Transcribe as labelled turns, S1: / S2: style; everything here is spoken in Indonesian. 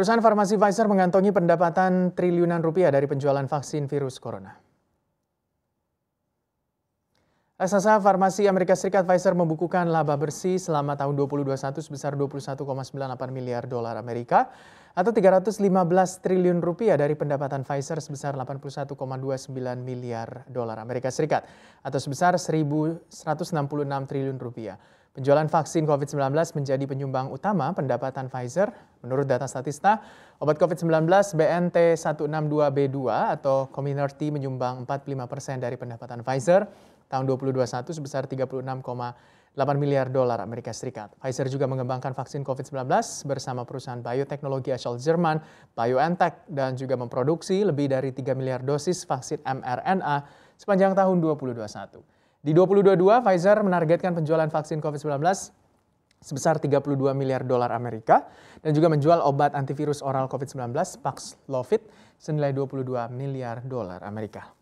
S1: Perusahaan farmasi Pfizer mengantongi pendapatan triliunan rupiah dari penjualan vaksin virus corona. Raksasa farmasi Amerika Serikat Pfizer membukukan laba bersih selama tahun 2021 sebesar 21,98 miliar dolar Amerika atau 315 triliun rupiah dari pendapatan Pfizer sebesar 81,29 miliar dolar Amerika Serikat atau sebesar 1.166 triliun rupiah. Penjualan vaksin COVID-19 menjadi penyumbang utama pendapatan Pfizer. Menurut data Statista, obat COVID-19 BNT162B2 atau Comirnaty menyumbang 45 persen dari pendapatan Pfizer tahun 2021 sebesar 36,8 miliar dolar Amerika Serikat. Pfizer juga mengembangkan vaksin COVID-19 bersama perusahaan bioteknologi asal Jerman, BioNTech, dan juga memproduksi lebih dari 3 miliar dosis vaksin mRNA sepanjang tahun 2021. Di 2022, Pfizer menargetkan penjualan vaksin COVID-19 sebesar 32 miliar dolar Amerika dan juga menjual obat antivirus oral COVID-19 Paxlovid senilai 22 miliar dolar Amerika.